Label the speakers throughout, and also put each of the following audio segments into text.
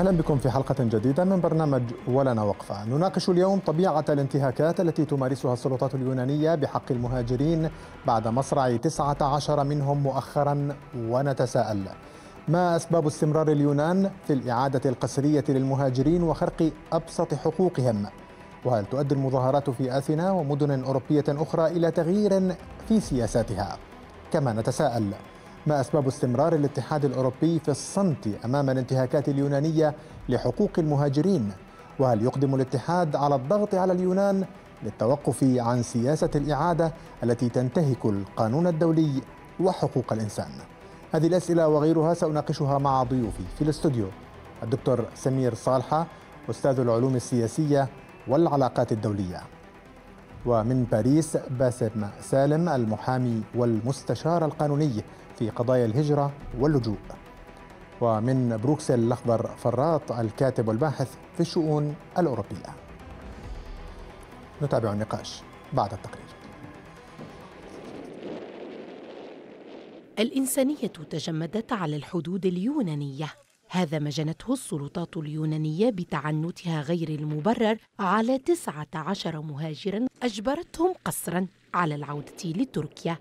Speaker 1: أهلا بكم في حلقة جديدة من برنامج ولنا وقفة نناقش اليوم طبيعة الانتهاكات التي تمارسها السلطات اليونانية بحق المهاجرين بعد مصرع 19 منهم مؤخرا ونتساءل ما أسباب استمرار اليونان في الإعادة القسرية للمهاجرين وخرق أبسط حقوقهم وهل تؤدي المظاهرات في أثينا ومدن أوروبية أخرى إلى تغيير في سياساتها كما نتساءل ما أسباب استمرار الاتحاد الأوروبي في الصمت أمام الانتهاكات اليونانية لحقوق المهاجرين وهل يقدم الاتحاد على الضغط على اليونان للتوقف عن سياسة الإعادة التي تنتهك القانون الدولي وحقوق الإنسان هذه الأسئلة وغيرها سأناقشها مع ضيوفي في الاستوديو الدكتور سمير صالحة أستاذ العلوم السياسية والعلاقات الدولية ومن باريس باسم سالم المحامي والمستشار القانوني في قضايا الهجرة واللجوء ومن بروكسل الأخضر فراط الكاتب والباحث في الشؤون الأوروبية نتابع النقاش بعد التقرير
Speaker 2: الإنسانية تجمدت على الحدود اليونانية هذا ما جنته السلطات اليونانية بتعنتها غير المبرر على 19 مهاجرا أجبرتهم قسرا على العودة لتركيا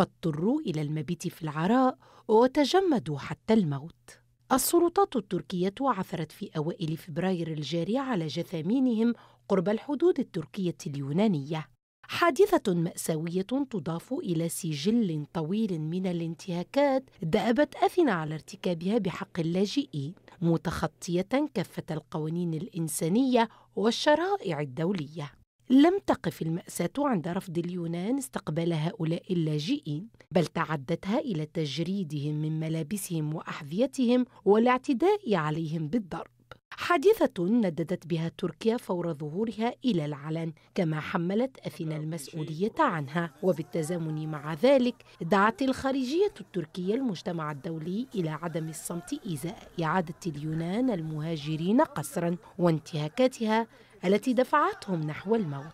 Speaker 2: فاضطروا إلى المبيت في العراء وتجمدوا حتى الموت السلطات التركية عثرت في أوائل فبراير الجاري على جثامينهم قرب الحدود التركية اليونانية حادثة مأساوية تضاف إلى سجل طويل من الانتهاكات دأبت أثينا على ارتكابها بحق اللاجئين متخطية كافة القوانين الإنسانية والشرائع الدولية لم تقف المأساة عند رفض اليونان استقبال هؤلاء اللاجئين بل تعدتها إلى تجريدهم من ملابسهم وأحذيتهم والاعتداء عليهم بالضرب حادثة نددت بها تركيا فور ظهورها إلى العلن كما حملت أثينا المسؤولية عنها وبالتزامن مع ذلك دعت الخارجية التركية المجتمع الدولي إلى عدم الصمت إزاء إعادة اليونان المهاجرين قسرا وانتهاكاتها التي دفعتهم نحو الموت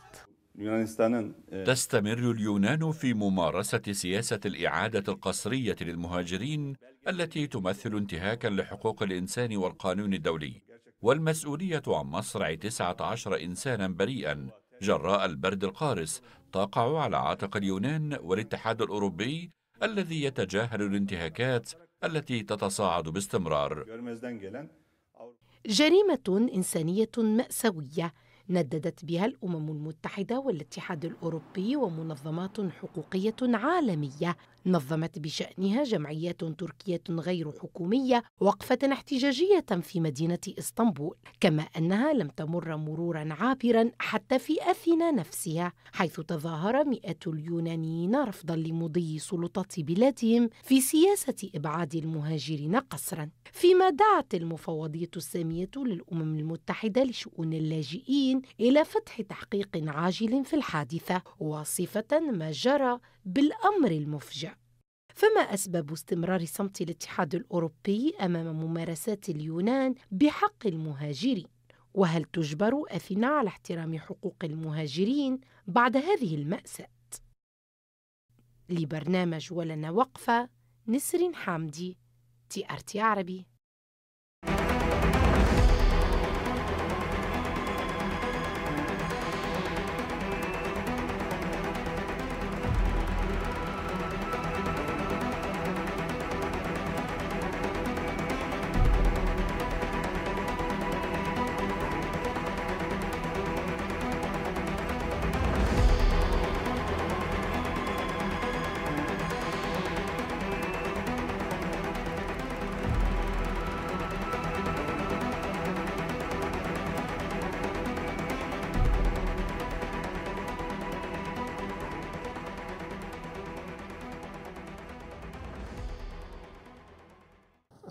Speaker 3: تستمر اليونان في ممارسة سياسة الإعادة القسرية للمهاجرين التي تمثل انتهاكا لحقوق الإنسان والقانون الدولي والمسؤولية عن مصرع 19 إنسانا بريئا جراء البرد القارس تقع على عاتق اليونان والاتحاد الأوروبي الذي يتجاهل الانتهاكات التي تتصاعد باستمرار
Speaker 2: جريمه انسانيه ماساويه نددت بها الامم المتحده والاتحاد الاوروبي ومنظمات حقوقيه عالميه نظمت بشأنها جمعيات تركية غير حكومية وقفة احتجاجية في مدينة إسطنبول، كما أنها لم تمر مرورا عابرا حتى في أثينا نفسها، حيث تظاهر مئات اليونانيين رفضا لمضي سلطة بلادهم في سياسة إبعاد المهاجرين قسرا، فيما دعت المفوضية السامية للأمم المتحدة لشؤون اللاجئين إلى فتح تحقيق عاجل في الحادثة، واصفة ما جرى بالأمر المفجع فما أسباب استمرار صمت الاتحاد الأوروبي أمام ممارسات اليونان بحق المهاجرين؟ وهل تجبر أثينا على احترام حقوق المهاجرين بعد هذه المأساة؟ لبرنامج ولنا وقفة نسرين حامدي تي آر تي عربي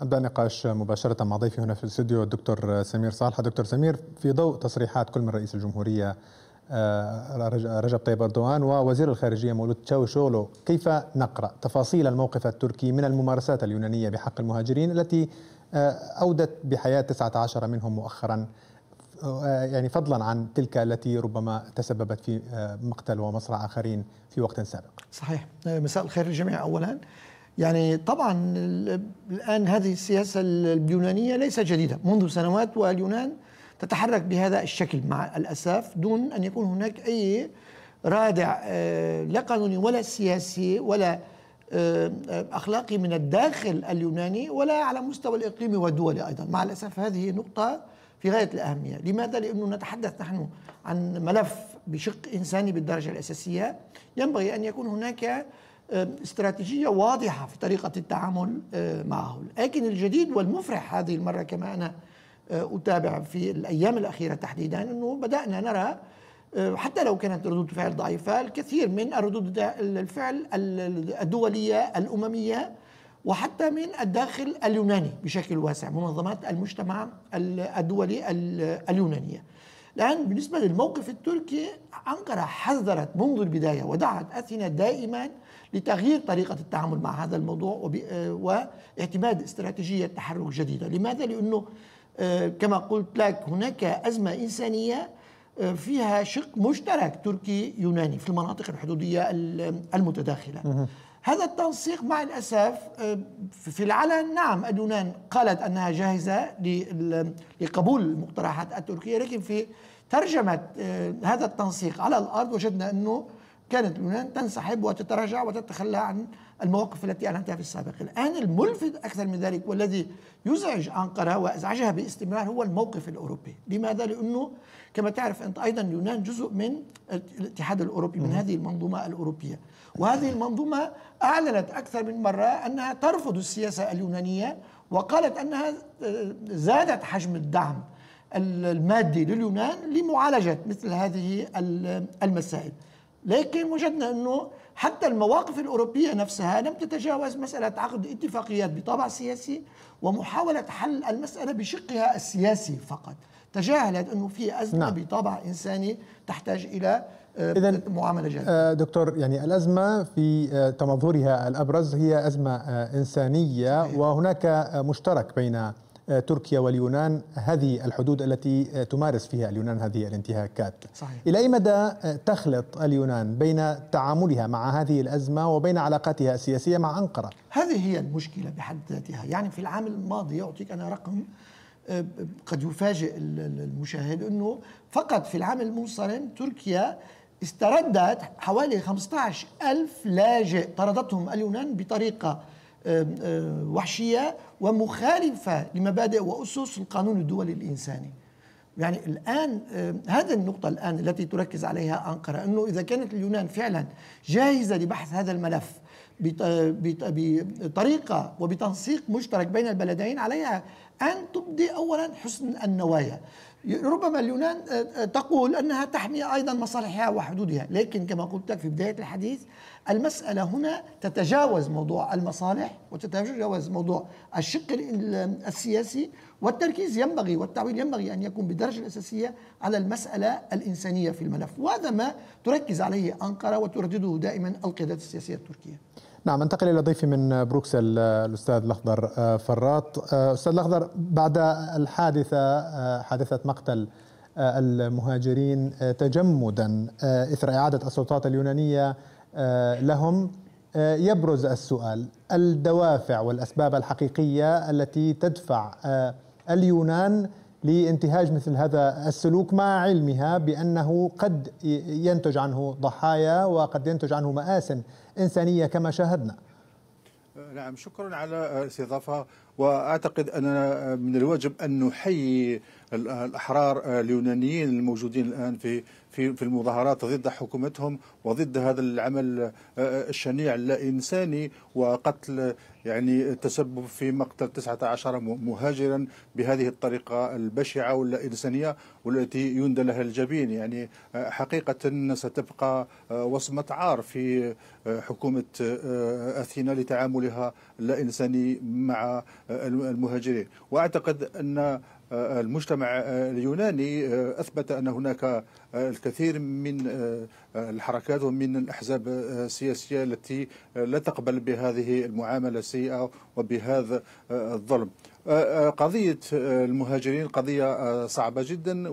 Speaker 1: ابدا نقاش مباشره مع ضيفي هنا في الاستوديو الدكتور سمير صالح دكتور سمير في ضوء تصريحات كل من رئيس الجمهوريه آه، رجب طيب اردوغان ووزير الخارجيه مولود تشاوشولو كيف نقرا تفاصيل الموقف التركي من الممارسات اليونانيه بحق المهاجرين التي آه، اودت بحياه 19 منهم مؤخرا آه، يعني فضلا عن تلك التي ربما تسببت في مقتل ومصرع اخرين في وقت سابق. صحيح، مساء
Speaker 4: الخير للجميع اولا. يعني طبعا الآن هذه السياسة اليونانية ليست جديدة منذ سنوات واليونان تتحرك بهذا الشكل مع الأسف دون أن يكون هناك أي رادع آه، لا قانوني ولا سياسي ولا آه، آه، أخلاقي من الداخل اليوناني ولا على مستوى الإقليمي والدولي أيضا مع الأسف هذه نقطة في غاية الأهمية لماذا؟ لأنه نتحدث نحن عن ملف بشق إنساني بالدرجة الأساسية ينبغي أن يكون هناك استراتيجية واضحة في طريقة التعامل معه لكن الجديد والمفرح هذه المرة كما أنا أتابع في الأيام الأخيرة تحديدا أنه بدأنا نرى حتى لو كانت ردود فعل ضعيفة الكثير من ردود الفعل الدولية الأممية وحتى من الداخل اليوناني بشكل واسع منظمات المجتمع الدولي اليونانية الآن بالنسبة للموقف التركي أنقرة حذرت منذ البداية ودعت أثينا دائما لتغيير طريقة التعامل مع هذا الموضوع آه، واعتماد استراتيجية تحرك جديدة لماذا؟ لأنه آه، كما قلت لك هناك أزمة إنسانية آه، فيها شق مشترك تركي يوناني في المناطق الحدودية المتداخلة هذا التنسيق مع الأسف في العلن نعم اليونان قالت أنها جاهزة لقبول المقترحات التركية لكن في ترجمة هذا التنسيق على الأرض وجدنا أنه كانت اليونان تنسحب وتتراجع وتتخلى عن المواقف التي أعلنتها في السابق الآن الملفت أكثر من ذلك والذي يزعج أنقرة وأزعجها باستمرار هو الموقف الأوروبي لماذا؟ لأنه كما تعرف أنت أيضا اليونان جزء من الاتحاد الأوروبي من هذه المنظومة الأوروبية وهذه المنظومة أعلنت أكثر من مرة أنها ترفض السياسة اليونانية وقالت أنها آه، زادت حجم الدعم المادي لليونان لمعالجة مثل هذه المسائل لكن وجدنا أنه حتى المواقف الأوروبية نفسها لم تتجاوز مسألة عقد اتفاقيات بطابع سياسي ومحاولة حل المسألة بشقها السياسي فقط تجاهلت أنه في أزمة نعم. بطابع إنساني تحتاج إلى آه، إذن معاملة جادة
Speaker 1: آه، دكتور يعني الأزمة في آه، تمظهرها الأبرز هي أزمة إنسانية صحيح. وهناك مشترك بين آه، تركيا واليونان هذه الحدود التي آه، تمارس فيها اليونان هذه الانتهاكات صحيح. إلى أي مدى آه، تخلط اليونان بين تعاملها مع هذه الأزمة وبين علاقاتها
Speaker 4: السياسية مع أنقرة هذه هي المشكلة بحد ذاتها يعني في العام الماضي أعطيك أنا رقم قد يفاجئ المشاهد أنه فقط في العام المنصرم تركيا استردت حوالي 15 ألف لاجئ طردتهم اليونان بطريقة وحشية ومخالفة لمبادئ وأسس القانون الدولي الإنساني يعني الآن هذه النقطة الآن التي تركز عليها أنقرة أنه إذا كانت اليونان فعلا جاهزة لبحث هذا الملف بطريقة وبتنسيق مشترك بين البلدين عليها أن تبدي أولا حسن النوايا ربما اليونان آه، آه، تقول انها تحمي ايضا مصالحها وحدودها، لكن كما قلت لك في بدايه الحديث المساله هنا تتجاوز موضوع المصالح وتتجاوز موضوع الشق السياسي والتركيز ينبغي والتعويل ينبغي ان يكون بالدرجه الاساسيه على المساله الانسانيه في الملف، وهذا ما تركز عليه انقره وتردده دائما القيادات السياسيه التركيه.
Speaker 1: نعم انتقل الى ضيفي من بروكسل آه، الاستاذ الاخضر آه، فرات آه، استاذ الاخضر بعد الحادثه حادثه مقتل المهاجرين تجمدا اثر اعاده السلطات اليونانيه لهم يبرز السؤال الدوافع والاسباب الحقيقيه التي تدفع اليونان لانتهاج مثل هذا السلوك مع علمها بانه قد ينتج عنه ضحايا وقد ينتج عنه مآس انسانيه كما شاهدنا.
Speaker 5: نعم شكرا على استضافه واعتقد اننا من الواجب ان نحيي الاحرار اليونانيين الموجودين الان في في في المظاهرات ضد حكومتهم وضد هذا العمل آه، آه، الشنيع اللا انساني وقتل يعني تسبب في مقتل 19 مهاجرا بهذه الطريقه البشعه واللا انسانيه والتي يندى لها الجبين يعني آه، حقيقه ستبقى وصمه عار في حكومه اثينا لتعاملها اللا انساني مع المهاجرين واعتقد ان المجتمع اليوناني آه، اثبت ان هناك آه، الكثير من آه، الحركات ومن الاحزاب السياسيه التي لا تقبل بهذه المعامله السيئه وبهذا الظلم أه، أه، قضية أه، المهاجرين قضية صعبة جدا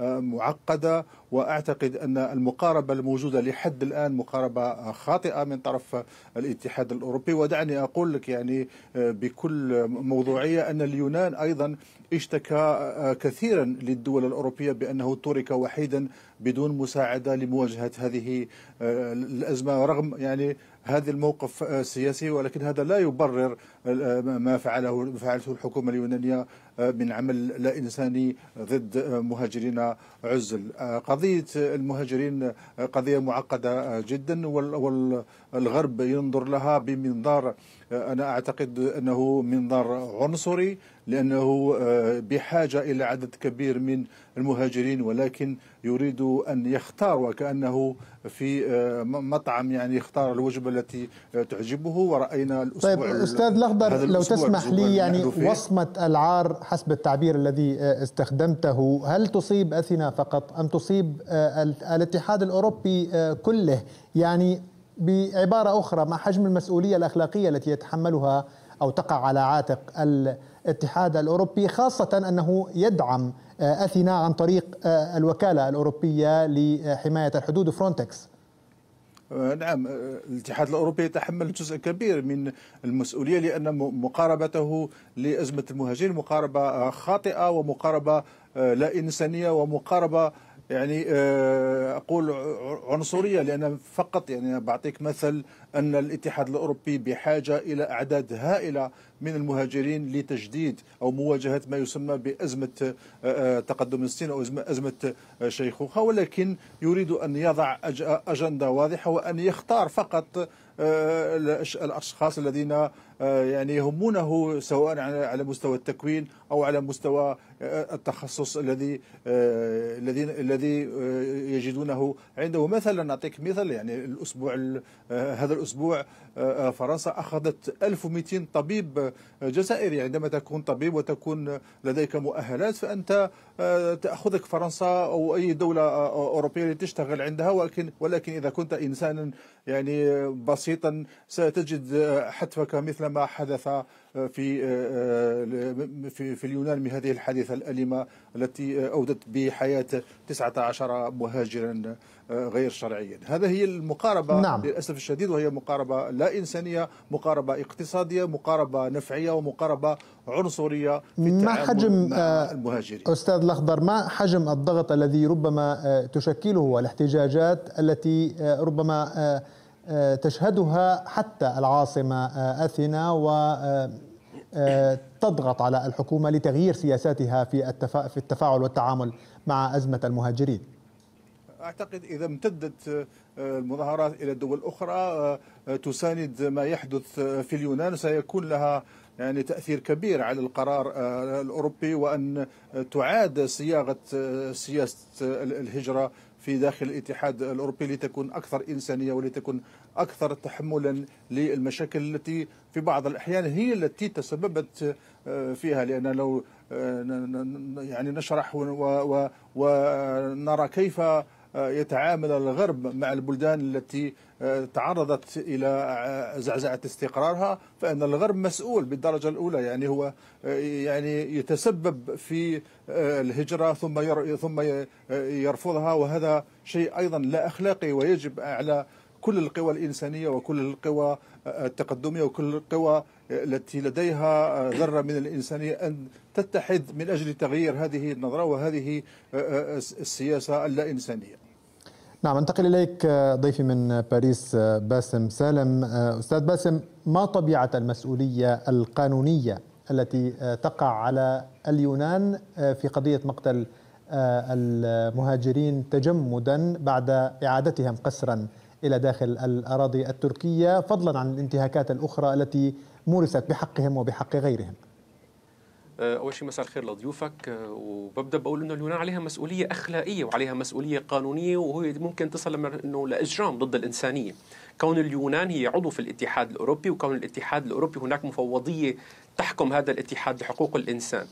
Speaker 5: ومعقدة وأعتقد أن المقاربة الموجودة لحد الآن مقاربة خاطئة من طرف الاتحاد الأوروبي ودعني أقول لك يعني بكل موضوعية أن اليونان أيضا اشتكى كثيرا للدول الأوروبية بأنه ترك وحيدا بدون مساعدة لمواجهة هذه الأزمة رغم يعني هذا الموقف سياسي ولكن هذا لا يبرر آه، ما فعله فعلته الحكومة اليونانية آه، من عمل لا إنساني ضد آه، مهاجرين عزل قضية المهاجرين قضية معقدة جدا والغرب ينظر لها بمنظار أنا أعتقد أنه منظار عنصري لأنه بحاجة إلى عدد كبير من المهاجرين ولكن يريد أن يختار وكأنه في مطعم يعني يختار الوجبة التي تعجبه ورأينا الأسبوع طيب أستاذ لحظة نظر لو تسمح لي يعني, يعني
Speaker 1: وصمة العار حسب التعبير الذي آه، استخدمته هل تصيب أثينا فقط أم تصيب آه، الاتحاد الأوروبي آه، كله يعني بعبارة أخرى ما حجم المسؤولية الأخلاقية التي يتحملها أو تقع على عاتق الاتحاد الأوروبي خاصة أنه يدعم أثينا عن طريق الوكالة الأوروبية لحماية الحدود فرونتكس
Speaker 5: آه، نعم آه، الاتحاد الاوروبي يتحمل جزء كبير من المسؤوليه لان مقاربته لازمه المهاجرين مقاربه خاطئه ومقاربه آه، لا انسانيه ومقاربه يعني آه، اقول عنصريه لان فقط يعني بعطيك مثل ان الاتحاد الاوروبي بحاجه الى اعداد هائله من المهاجرين لتجديد او مواجهه ما يسمى بازمه آه، آه، تقدم الصين او ازمه شيخوخه ولكن يريد ان يضع اجنده واضحه وان يختار فقط الاشخاص الذين يعني يهمونه سواء على مستوى التكوين او على مستوى التخصص الذي آه، الذي الذي آه، يجدونه عنده مثلا نعطيك مثال يعني الاسبوع آه، هذا الاسبوع فرنسا اخذت 1200 طبيب جزائري عندما تكون طبيب وتكون لديك مؤهلات فانت تاخذك فرنسا او اي دوله اوروبيه لتشتغل عندها ولكن ولكن اذا كنت انسانا يعني بسيطا ستجد حتفك مثل ما حدث في آه، آه، في في اليونان من هذه الحادثه الالمه التي اودت بحياه 19 مهاجرا آه، غير شرعيا هذا هي المقاربه نعم. للاسف الشديد وهي مقاربه لا انسانيه مقاربه اقتصاديه مقاربه نفعيه ومقاربه عنصريه في ما حجم مع المهاجرين
Speaker 1: استاذ الاخضر ما حجم الضغط الذي ربما تشكله والاحتجاجات التي ربما تشهدها حتى العاصمة آه، أثينا و آه، آه، تضغط على الحكومة لتغيير سياساتها في في التفاعل والتعامل مع أزمة المهاجرين
Speaker 5: أعتقد إذا امتدت المظاهرات إلى دول أخرى تساند ما يحدث في اليونان سيكون لها يعني تأثير كبير على القرار الأوروبي وأن تعاد صياغة سياسة الهجرة في داخل الاتحاد الاوروبي لتكون اكثر انسانيه ولتكون اكثر تحملا للمشاكل التي في بعض الاحيان هي التي تسببت آه، فيها لان لو آه، يعني نشرح ونرى كيف يتعامل الغرب مع البلدان التي آه، تعرضت إلى آه، زعزعة استقرارها فإن الغرب مسؤول بالدرجة الأولى يعني هو آه، يعني يتسبب في الهجرة ثم ثم يرفضها وهذا شيء أيضا لا أخلاقي ويجب على كل القوى الإنسانية وكل القوى آه، آه، التقدمية وكل القوى آه، التي لديها ذرة من الإنسانية أن تتحد من أجل تغيير هذه النظرة وهذه السياسة اللا إنسانية
Speaker 1: نعم انتقل إليك ضيفي من باريس باسم سالم أستاذ باسم ما طبيعة المسؤولية القانونية التي تقع على اليونان في قضية مقتل المهاجرين تجمدا بعد إعادتهم قسرا إلى داخل الأراضي التركية فضلا عن الانتهاكات الأخرى التي مورست بحقهم وبحق غيرهم
Speaker 3: أه، اول شيء مساء الخير لضيوفك أه، وببدا بقول انه اليونان عليها مسؤوليه اخلاقيه وعليها مسؤوليه قانونيه وهي ممكن تصل انه لاجرام ضد الانسانيه كون اليونان هي عضو في الاتحاد الاوروبي وكون الاتحاد الاوروبي هناك مفوضيه تحكم هذا الاتحاد لحقوق الإنسان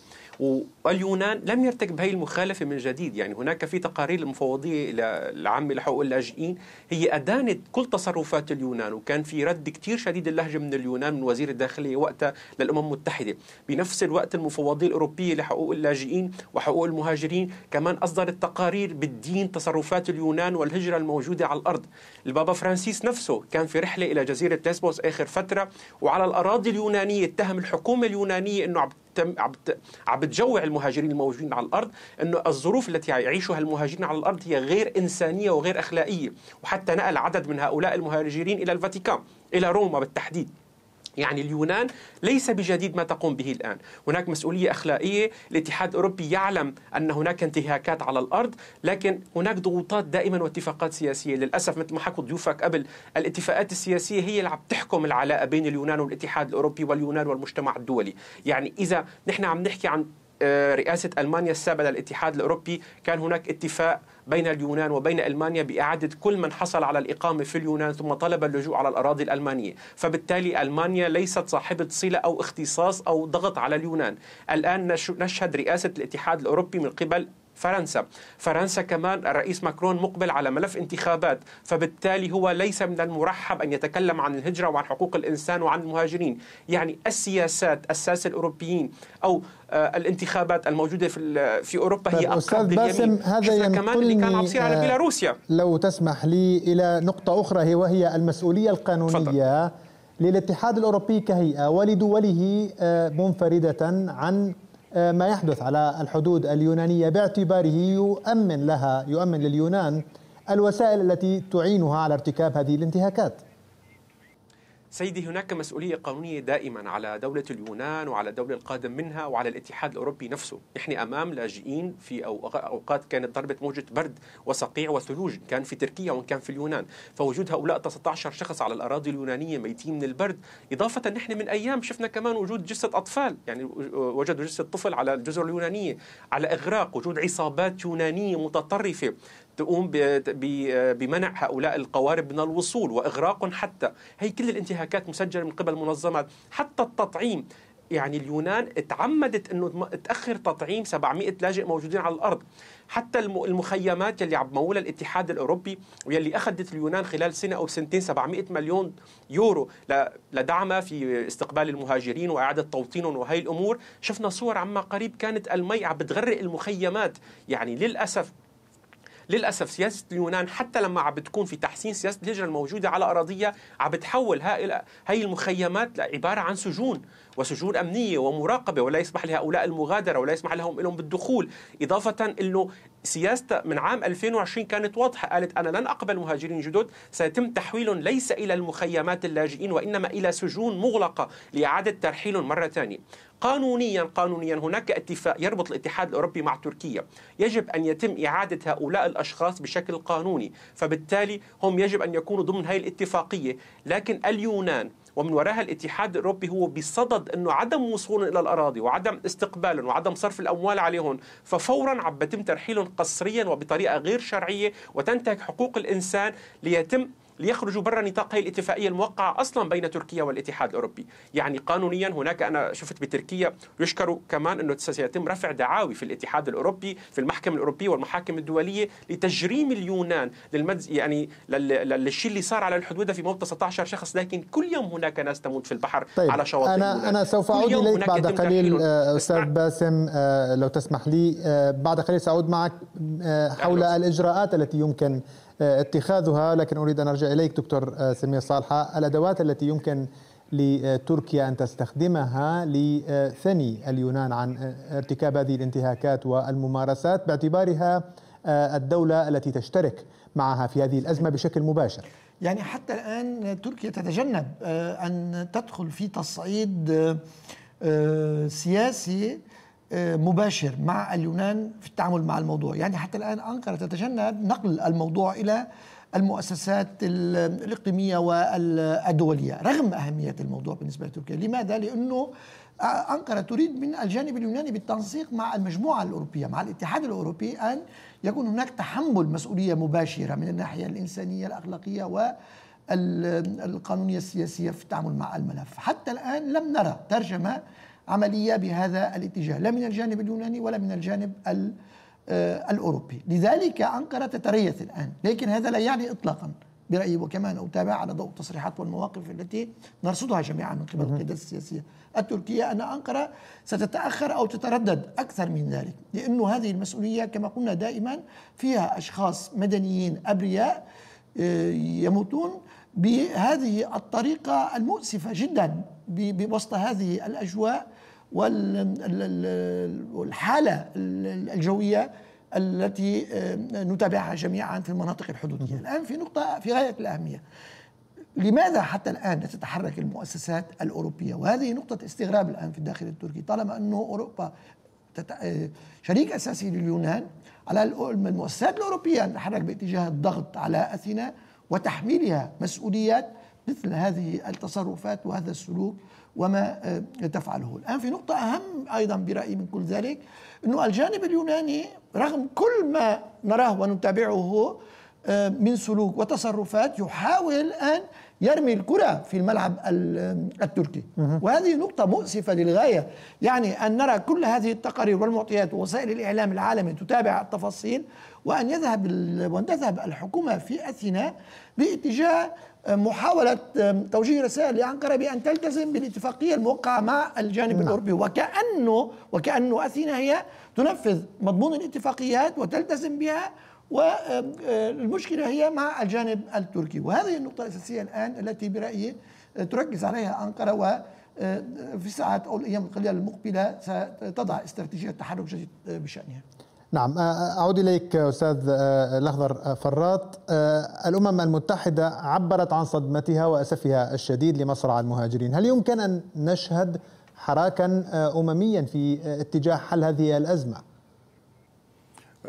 Speaker 3: واليونان لم يرتكب هذه المخالفة من جديد يعني هناك في تقارير المفوضية العامة لحقوق اللاجئين هي أدانت كل تصرفات اليونان وكان في رد كتير شديد اللهجة من اليونان من وزير الداخلية وقتها للأمم المتحدة بنفس الوقت المفوضية الأوروبية لحقوق اللاجئين وحقوق المهاجرين كمان أصدرت تقارير بالدين تصرفات اليونان والهجرة الموجودة على الأرض البابا فرانسيس نفسه كان في رحلة إلى جزيرة ليسبوس آخر فترة وعلى الأراضي اليونانية اتهم الحكومة المفهوم اليوناني انه عم عم بتجوع المهاجرين الموجودين على الارض انه الظروف التي يعيشها المهاجرين على الارض هي غير انسانيه وغير اخلاقيه وحتى نقل عدد من هؤلاء المهاجرين الى الفاتيكان الى روما بالتحديد يعني اليونان ليس بجديد ما تقوم به الآن هناك مسؤولية أخلاقية الاتحاد الأوروبي يعلم أن هناك انتهاكات على الأرض لكن هناك ضغوطات دائما واتفاقات سياسية للأسف مثل ما حكوا ضيوفك قبل الاتفاقات السياسية هي اللي عم تحكم العلاقة بين اليونان والاتحاد الأوروبي واليونان والمجتمع الدولي يعني إذا نحن عم نحكي عن آه، رئاسة ألمانيا السابقة للاتحاد الأوروبي كان هناك اتفاق بين اليونان وبين ألمانيا بإعادة كل من حصل على الإقامة في اليونان ثم طلب اللجوء على الأراضي الألمانية فبالتالي ألمانيا ليست صاحبة صلة أو اختصاص أو ضغط على اليونان الآن نشهد رئاسة الاتحاد الأوروبي من قبل فرنسا فرنسا كمان الرئيس ماكرون مقبل على ملف انتخابات فبالتالي هو ليس من المرحب أن يتكلم عن الهجرة وعن حقوق الإنسان وعن المهاجرين يعني السياسات الساسة الأوروبيين أو آه، الانتخابات الموجوده في في اوروبا هي طيب، اقرب باسم
Speaker 1: هذا كمان اللي كان عم على آه، بيلاروسيا لو تسمح لي الى نقطه اخرى وهي المسؤوليه القانونيه فضل. للاتحاد الاوروبي كهيئه ولدوله آه، منفرده عن آه، ما يحدث على الحدود اليونانية باعتباره يؤمن لها يؤمن لليونان الوسائل التي تعينها على ارتكاب هذه الانتهاكات
Speaker 3: سيدي هناك مسؤولية قانونية دائما على دولة اليونان وعلى الدولة القادم منها وعلى الاتحاد الأوروبي نفسه نحن أمام لاجئين في أوقات كانت ضربة موجة برد وصقيع وثلوج كان في تركيا وإن كان في اليونان فوجود هؤلاء 19 شخص على الأراضي اليونانية ميتين من البرد إضافة نحن من أيام شفنا كمان وجود جثة أطفال يعني وجدوا جثة طفل على الجزر اليونانية على إغراق وجود عصابات يونانية متطرفة تقوم بمنع هؤلاء القوارب من الوصول واغراق حتى هي كل الانتهاكات مسجله من قبل منظمات حتى التطعيم يعني اليونان تعمدت انه تاخر تطعيم 700 لاجئ موجودين على الارض حتى المخيمات يلي عم مولها الاتحاد الاوروبي ويلي اخذت اليونان خلال سنه او سنتين 700 مليون يورو لدعمها في استقبال المهاجرين واعاده توطينهم وهي الامور شفنا صور عما قريب كانت المي عم بتغرق المخيمات يعني للاسف للاسف سياسه اليونان حتى لما عم بتكون في تحسين سياسه الهجره الموجوده على اراضيها عم بتحول هاي المخيمات عباره عن سجون وسجون امنيه ومراقبه ولا يسمح لهؤلاء المغادره ولا يسمح لهم لهم بالدخول اضافه انه سياسة من عام 2020 كانت واضحة قالت أنا لن أقبل مهاجرين جدد سيتم تحويل ليس إلى المخيمات اللاجئين وإنما إلى سجون مغلقة لإعادة ترحيل مرة ثانية قانونيا قانونيا هناك اتفاق يربط الاتحاد الاوروبي مع تركيا يجب ان يتم اعاده هؤلاء الاشخاص بشكل قانوني فبالتالي هم يجب ان يكونوا ضمن هذه الاتفاقيه لكن اليونان ومن وراها الاتحاد الاوروبي هو بصدد انه عدم وصولهم الى الاراضي وعدم استقبالهم وعدم صرف الاموال عليهم ففورا عم بتم ترحيلهم قسريا وبطريقه غير شرعيه وتنتهك حقوق الانسان ليتم ليخرجوا برا نطاق هي الاتفاقيه الموقعه اصلا بين تركيا والاتحاد الاوروبي، يعني قانونيا هناك انا شفت بتركيا يشكروا كمان انه سيتم رفع دعاوي في الاتحاد الاوروبي في المحكمه الاوروبيه والمحاكم الدوليه لتجريم اليونان للمد يعني للشيء اللي صار على الحدود في موت 19 شخص لكن كل يوم هناك ناس تموت في البحر طيب على شواطئ انا اليونان. انا سوف اعود اليك بعد قليل
Speaker 1: آه، استاذ باسم آه، لو تسمح لي آه، بعد قليل ساعود معك حول الاجراءات التي يمكن اتخاذها لكن اريد ان ارجع إليك دكتور آه، سمير صالحة الأدوات التي يمكن لتركيا أن تستخدمها لثني اليونان عن آه، ارتكاب هذه الانتهاكات والممارسات باعتبارها آه، الدولة التي تشترك معها في هذه الأزمة بشكل مباشر
Speaker 4: يعني حتى الآن تركيا تتجنب أن تدخل في تصعيد سياسي مباشر مع اليونان في التعامل مع الموضوع يعني حتى الآن أنقرة تتجنب نقل الموضوع إلى المؤسسات الإقليمية والدولية رغم أهمية الموضوع بالنسبة لتركيا لماذا؟ لأنه أنقرة تريد من الجانب اليوناني بالتنسيق مع المجموعة الأوروبية مع الاتحاد الأوروبي أن يكون هناك تحمل مسؤولية مباشرة من الناحية الإنسانية الأخلاقية و القانونية السياسية في التعامل مع الملف حتى الآن لم نرى ترجمة عملية بهذا الاتجاه لا من الجانب اليوناني ولا من الجانب الأوروبي آه، الأوروبي لذلك أنقرة تتريث الآن لكن هذا لا يعني إطلاقا برأيي وكمان أتابع على ضوء التصريحات والمواقف التي نرصدها جميعا من قبل القيادة السياسية التركية أن أنقرة ستتأخر أو تتردد أكثر من ذلك لأن هذه المسؤولية كما قلنا دائما فيها أشخاص مدنيين أبرياء آه، يموتون بهذه الطريقة المؤسفة جدا بوسط هذه الأجواء والحالة الجوية التي آه، نتابعها جميعا في المناطق الحدودية الآن في نقطة في غاية الأهمية لماذا حتى الآن لا تتحرك المؤسسات الأوروبية وهذه نقطة استغراب الآن في الداخل التركي طالما أنه أوروبا آه، شريك أساسي لليونان على المؤسسات الأوروبية أن تتحرك باتجاه الضغط على أثينا وتحميلها مسؤوليات مثل هذه التصرفات وهذا السلوك وما آه، تفعله الآن في نقطة أهم أيضا برأيي من كل ذلك أنه الجانب اليوناني رغم كل ما نراه ونتابعه آه، من سلوك وتصرفات يحاول أن يرمي الكرة في الملعب التركي وهذه نقطة مؤسفة للغاية يعني أن نرى كل هذه التقارير والمعطيات ووسائل الإعلام العالمي تتابع التفاصيل وأن يذهب وأن تذهب الحكومة في أثينا باتجاه محاولة توجيه رسائل لأنقرة بأن تلتزم بالاتفاقية الموقعة مع الجانب نعم. الأوروبي وكأنه وكأنه أثينا هي تنفذ مضمون الاتفاقيات وتلتزم بها والمشكلة هي مع الجانب التركي وهذه النقطة الأساسية الآن التي برأيي تركز عليها أنقرة و آه، في الساعات أو الأيام القليلة المقبلة ستضع استراتيجية تحرك جديد بشأنها
Speaker 1: نعم آه، آه، أعود إليك أستاذ الأخضر فرات الأمم المتحدة عبرت عن صدمتها وأسفها الشديد لمصرع المهاجرين هل يمكن أن نشهد حراكا أمميا في اتجاه حل هذه الأزمة؟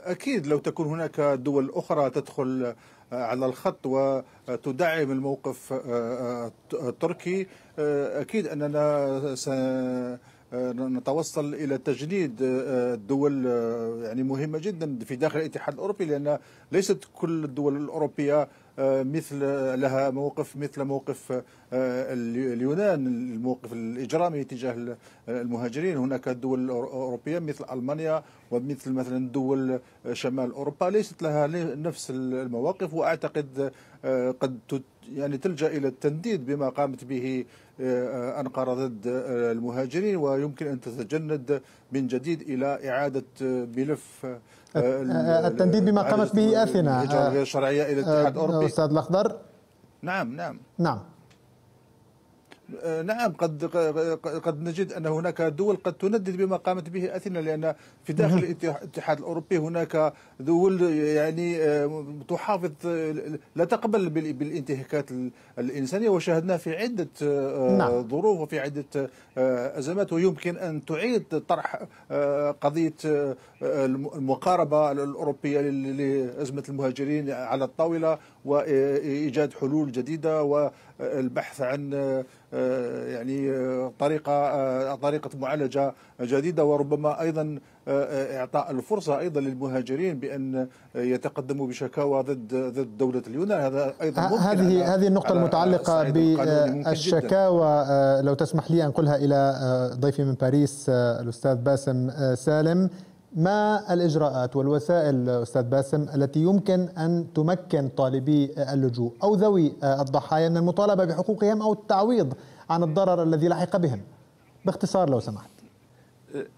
Speaker 5: أكيد لو تكون هناك دول أخرى تدخل آه، على الخط وتدعم الموقف التركي آه، آه، أكيد أننا سنتوصل إلى تجنيد دول يعني مهمة جدا في داخل الاتحاد الأوروبي لأن ليست كل الدول الأوروبية آه، مثل لها موقف مثل موقف آه، اليونان الموقف الاجرامي تجاه المهاجرين هناك دول اوروبيه مثل المانيا ومثل مثلا دول آه، شمال اوروبا ليست لها نفس المواقف واعتقد قد يعني تلجا الى التنديد بما قامت به انقره ضد المهاجرين ويمكن ان تتجند من جديد الى اعاده ملف آه، آه، آه، التنديد بما قامت به اثينا الشرعيه الى الاتحاد الاوروبي استاذ الاخضر نعم نعم نعم آه، نعم قد قد نجد ان هناك دول قد تندد بما قامت به اثينا لان في داخل الاتحاد الاوروبي هناك دول يعني آه، تحافظ لا تقبل بالانتهاكات الانسانيه وشاهدنا في عده آه، نعم. ظروف وفي عده ازمات ويمكن ان تعيد طرح قضيه المقاربه الاوروبيه لازمه المهاجرين على الطاوله وايجاد حلول جديده والبحث عن آه، يعني آه، طريقه آه، طريقه معالجه جديده وربما ايضا اعطاء الفرصه ايضا للمهاجرين بان يتقدموا بشكاوى ضد ضد دوله اليونان هذا ايضا ممكن هذه هذه النقطه المتعلقه بالشكاوى
Speaker 1: لو تسمح لي انقلها الى ضيفي من باريس الاستاذ باسم سالم ما الإجراءات والوسائل أستاذ باسم التي يمكن أن تمكن طالبي اللجوء أو ذوي الضحايا من المطالبة بحقوقهم أو التعويض عن الضرر الذي لحق بهم باختصار لو سمحت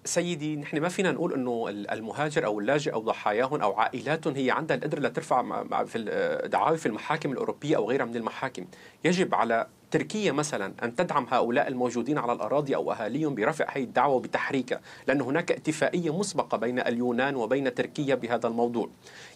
Speaker 3: سيدي نحن ما فينا نقول انه المهاجر او اللاجئ او ضحاياهم او عائلاتهم هي عندها القدره لترفع في دعاوى في المحاكم الاوروبيه او غيرها من المحاكم، يجب على تركيا مثلا أن تدعم هؤلاء الموجودين على الأراضي أو أهاليهم برفع هي الدعوة وبتحريكها لأن هناك اتفاقية مسبقة بين اليونان وبين تركيا بهذا الموضوع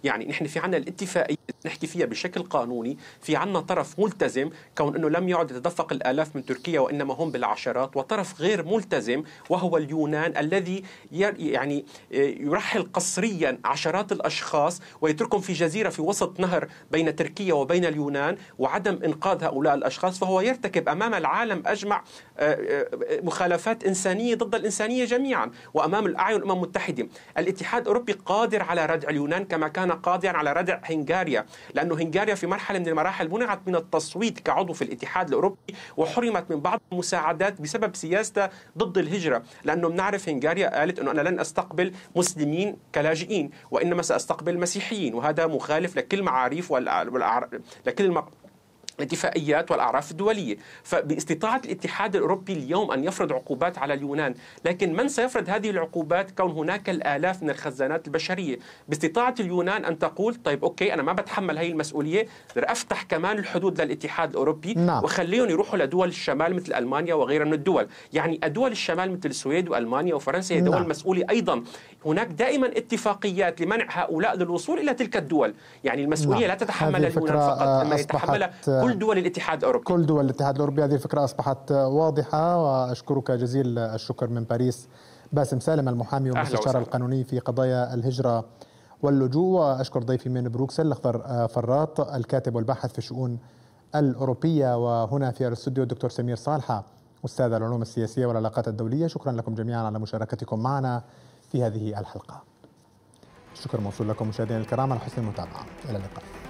Speaker 3: يعني نحن في عنا الاتفاقية نحكي فيها بشكل قانوني في عنا طرف ملتزم كون أنه لم يعد يتدفق الآلاف من تركيا وإنما هم بالعشرات وطرف غير ملتزم وهو اليونان الذي يعني آه، يرحل قسريا عشرات الأشخاص ويتركهم في جزيرة في وسط نهر بين تركيا وبين اليونان وعدم إنقاذ هؤلاء الأشخاص فهو يرتكب امام العالم اجمع آه، آه، مخالفات انسانيه ضد الانسانيه جميعا وامام الاعين الامم المتحده الاتحاد الاوروبي قادر على ردع اليونان كما كان قادرا على ردع هنغاريا لانه هنغاريا في مرحله من المراحل منعت من التصويت كعضو في الاتحاد الاوروبي وحرمت من بعض المساعدات بسبب سياستها ضد الهجره لانه بنعرف هنغاريا قالت انه انا لن استقبل مسلمين كلاجئين وانما ساستقبل مسيحيين وهذا مخالف لكل معاريف والأع... لكل الم... الاتفاقيات والاعراف الدوليه، فباستطاعه الاتحاد الاوروبي اليوم ان يفرض عقوبات على اليونان، لكن من سيفرض هذه العقوبات كون هناك الالاف من الخزانات البشريه، باستطاعه اليونان ان تقول طيب اوكي انا ما بتحمل هي المسؤوليه، افتح كمان الحدود للاتحاد الاوروبي نعم. وخليهم يروحوا لدول الشمال مثل المانيا وغيرها من الدول، يعني دول الشمال مثل السويد والمانيا وفرنسا هي دول نعم. مسؤوله ايضا، هناك دائما اتفاقيات لمنع هؤلاء للوصول الى تلك الدول، يعني المسؤوليه نعم. لا تتحملها اليونان فقط، اما يتحملها كل نعم. دول الاتحاد الاوروبي
Speaker 1: كل دول الاتحاد الاوروبي هذه الفكره اصبحت واضحه واشكرك جزيل الشكر من باريس باسم سالم المحامي والمستشار القانوني في قضايا الهجره واللجوء واشكر ضيفي من بروكسل الاخضر فراط الكاتب والباحث في الشؤون الاوروبيه وهنا في الاستوديو الدكتور سمير صالحه استاذ العلوم السياسيه والعلاقات الدوليه شكرا لكم جميعا على مشاركتكم معنا في هذه الحلقه الشكر موصول لكم مشاهدينا الكرام على حسن المتابعه الى اللقاء